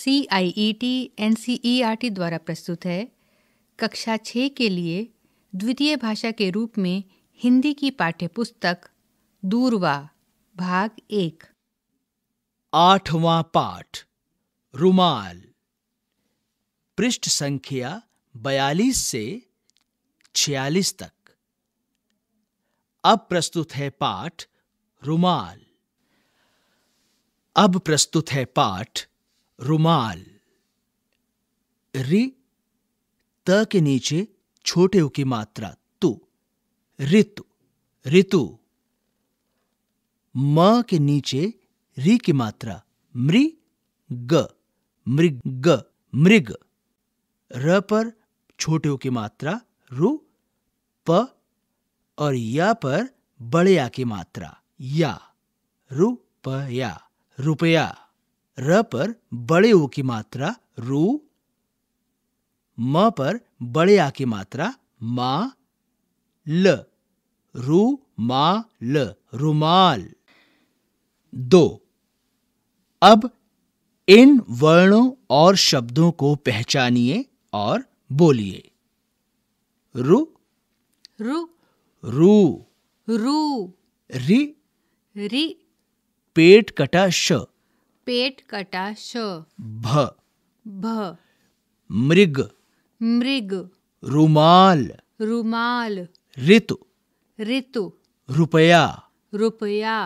C I E T N C E R T द्वारा प्रस्तुत है कक्षा छः के लिए द्वितीय भाषा के रूप में हिंदी की पाठ्य पुस्तक दूरवा भाग एक आठवां पाठ रुमाल पृष्ठ संख्या बयालीस से छियालीस तक अब प्रस्तुत है पाठ रुमाल अब प्रस्तुत है पाठ रुमाल रि त के नीचे छोटे उ की मात्रा तु ऋतु ऋतु म के नीचे री की मात्रा मृ ग मृग ग मृग र पर छोटे उ की मात्रा रु प और या पर बड़े आ की मात्रा या रुपया रुपया र पर बड़े ओ की मात्रा रू म पर बड़े आ की मात्रा मा ल रू मा ल रुमाल दो अब इन वर्णों और शब्दों को पहचानिए और बोलिए रु रु रू रू री रि पेट कटा श पेट कटा श भ भ मृग मृग रुमाल रुमाल ऋतु ऋतु रुपया रुपया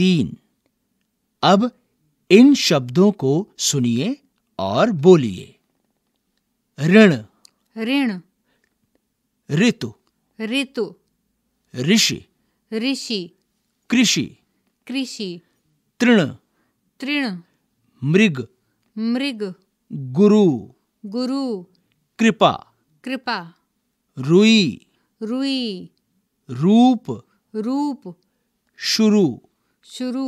तीन अब इन शब्दों को सुनिए और बोलिए ऋण ऋण ऋतु ऋतु ऋषि ऋषि कृषि कृषि तृण तृण मृग मृग गुरु गुरु कृपा कृपा रुई रुई रूप रूप शुरू शुरू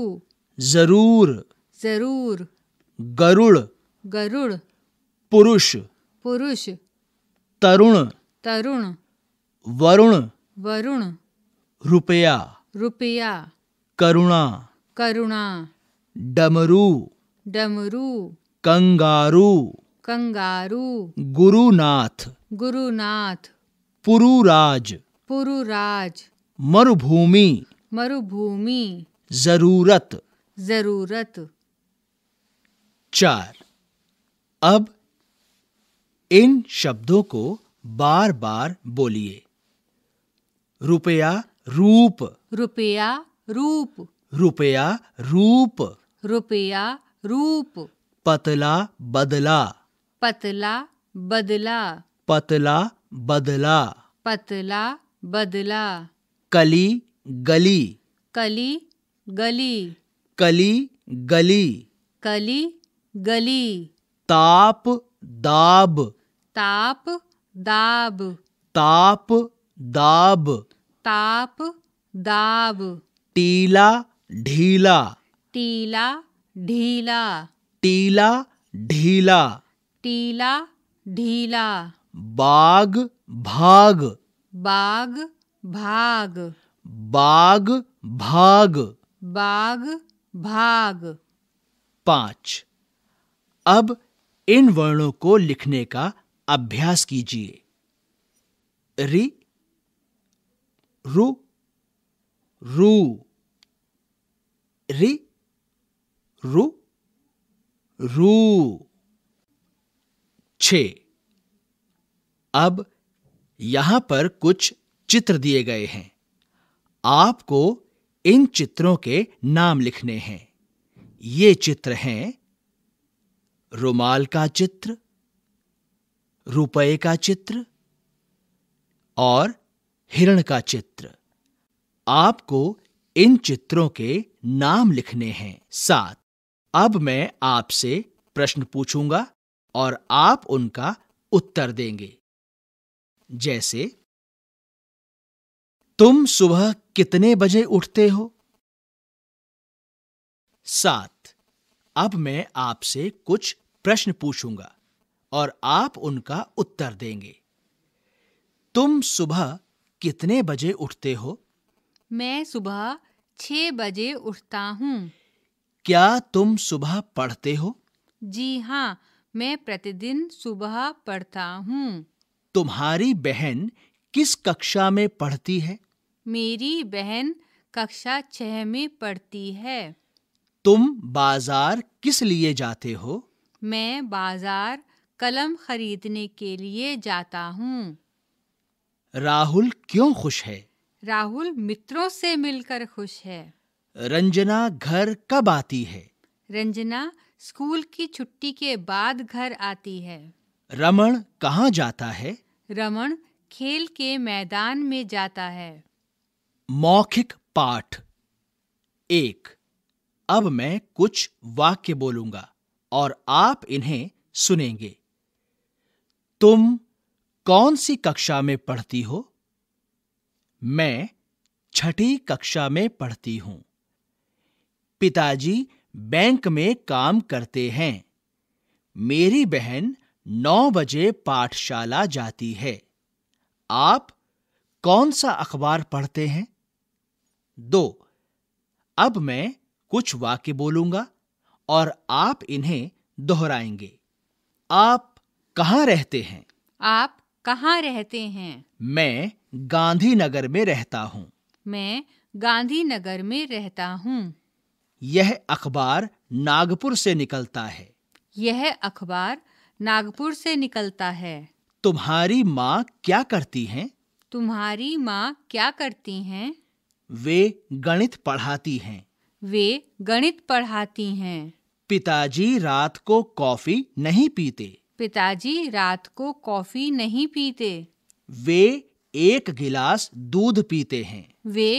जरूर जरूर गरुड़ गरुड़ पुरुष पुरुष तरुण तरुण वरुण वरुण रुपया रुपया करुणा करुणा डमरू डमरू कंगारू कंगारू गुरुनाथ गुरुनाथ पुरुराज पुरुराज मरुभूमि मरुभूमि जरूरत जरूरत चार अब इन शब्दों को बार बार बोलिए रुपया रूप रुपया रूप रुपया रूप रुपया रूप पतला बदला पतला बदला पतला बदला पतला बदला कली गली कली गली कली गली कली गली ताप दाब ताप दाब ताप दाब ताप दाब टीला ढीला टीला ढीला टीला ढीला टीला ढीला बाग भाग बाग भाग बाग भाग बाग भाग पांच अब इन वर्णों को लिखने का अभ्यास कीजिए रि रु रू रि रू रू छे अब यहां पर कुछ चित्र दिए गए हैं आपको इन चित्रों के नाम लिखने हैं ये चित्र हैं रुमाल का चित्र रुपए का चित्र और हिरण का चित्र आपको इन चित्रों के नाम लिखने हैं सात अब मैं आपसे प्रश्न पूछूंगा और आप उनका उत्तर देंगे जैसे तुम सुबह कितने बजे उठते हो सात अब मैं आपसे कुछ प्रश्न पूछूंगा और आप उनका उत्तर देंगे तुम सुबह कितने बजे उठते हो मैं सुबह छह बजे उठता हूँ क्या तुम सुबह पढ़ते हो जी हाँ मैं प्रतिदिन सुबह पढ़ता हूँ तुम्हारी बहन किस कक्षा में पढ़ती है मेरी बहन कक्षा छह में पढ़ती है तुम बाजार किस लिए जाते हो मैं बाजार कलम खरीदने के लिए जाता हूँ राहुल क्यों खुश है राहुल मित्रों से मिलकर खुश है रंजना घर कब आती है रंजना स्कूल की छुट्टी के बाद घर आती है रमन कहाँ जाता है रमन खेल के मैदान में जाता है मौखिक पाठ एक अब मैं कुछ वाक्य बोलूंगा और आप इन्हें सुनेंगे तुम कौन सी कक्षा में पढ़ती हो मैं छठी कक्षा में पढ़ती हूँ पिताजी बैंक में काम करते हैं मेरी बहन नौ बजे पाठशाला जाती है आप कौन सा अखबार पढ़ते हैं दो अब मैं कुछ वाक्य बोलूंगा और आप इन्हें दोहराएंगे आप कहाँ रहते हैं आप कहाँ रहते हैं मैं गांधीनगर में रहता हूँ मैं गांधीनगर में रहता हूँ यह अखबार नागपुर से निकलता है यह अखबार नागपुर से निकलता है तुम्हारी माँ क्या करती हैं तुम्हारी माँ क्या करती हैं वे गणित पढ़ाती हैं वे गणित पढ़ाती हैं पिताजी रात को कॉफी नहीं पीते पिताजी रात को कॉफी नहीं पीते वे एक गिलास दूध पीते हैं वे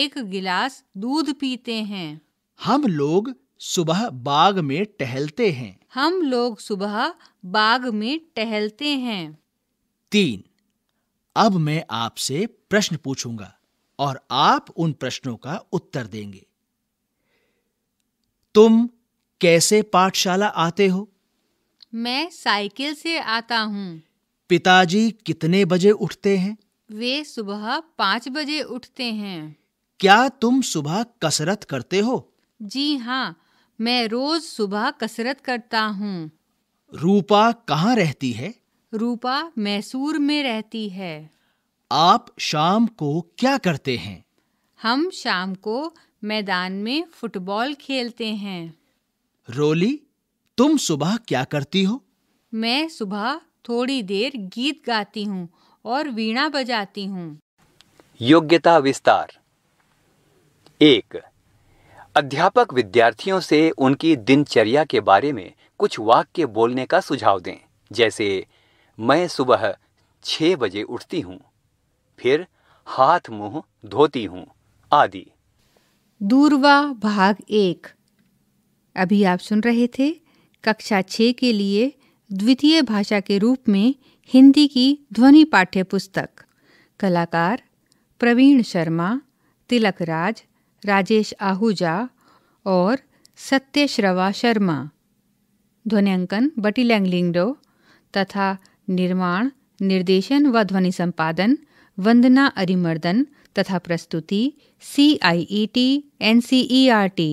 एक गिलास दूध पीते हैं हम लोग सुबह बाग में टहलते हैं हम लोग सुबह बाग में टहलते हैं तीन अब मैं आपसे प्रश्न पूछूंगा और आप उन प्रश्नों का उत्तर देंगे तुम कैसे पाठशाला आते हो मैं साइकिल से आता हूँ पिताजी कितने बजे उठते हैं वे सुबह पाँच बजे उठते हैं क्या तुम सुबह कसरत करते हो जी हाँ मैं रोज सुबह कसरत करता हूँ रूपा कहाँ रहती है रूपा मैसूर में रहती है आप शाम को क्या करते हैं हम शाम को मैदान में फुटबॉल खेलते हैं रोली तुम सुबह क्या करती हो मैं सुबह थोड़ी देर गीत गाती हूँ और वीणा बजाती हूँ योग्यता विस्तार एक अध्यापक विद्यार्थियों से उनकी दिनचर्या के बारे में कुछ वाक्य बोलने का सुझाव दें जैसे मैं सुबह छह बजे उठती हूँ फिर हाथ मुंह धोती हूँ आदि दूरवा भाग एक अभी आप सुन रहे थे कक्षा छ के लिए द्वितीय भाषा के रूप में हिंदी की ध्वनि पाठ्य पुस्तक कलाकार प्रवीण शर्मा तिलक राज राजेश आहूजा और सत्य श्रवा शर्मा ध्वनियांकन बटी लैंगलिंगडो तथा निर्माण निर्देशन व ध्वनि संपादन वंदना अरिमर्दन तथा प्रस्तुति C I E T N C E R T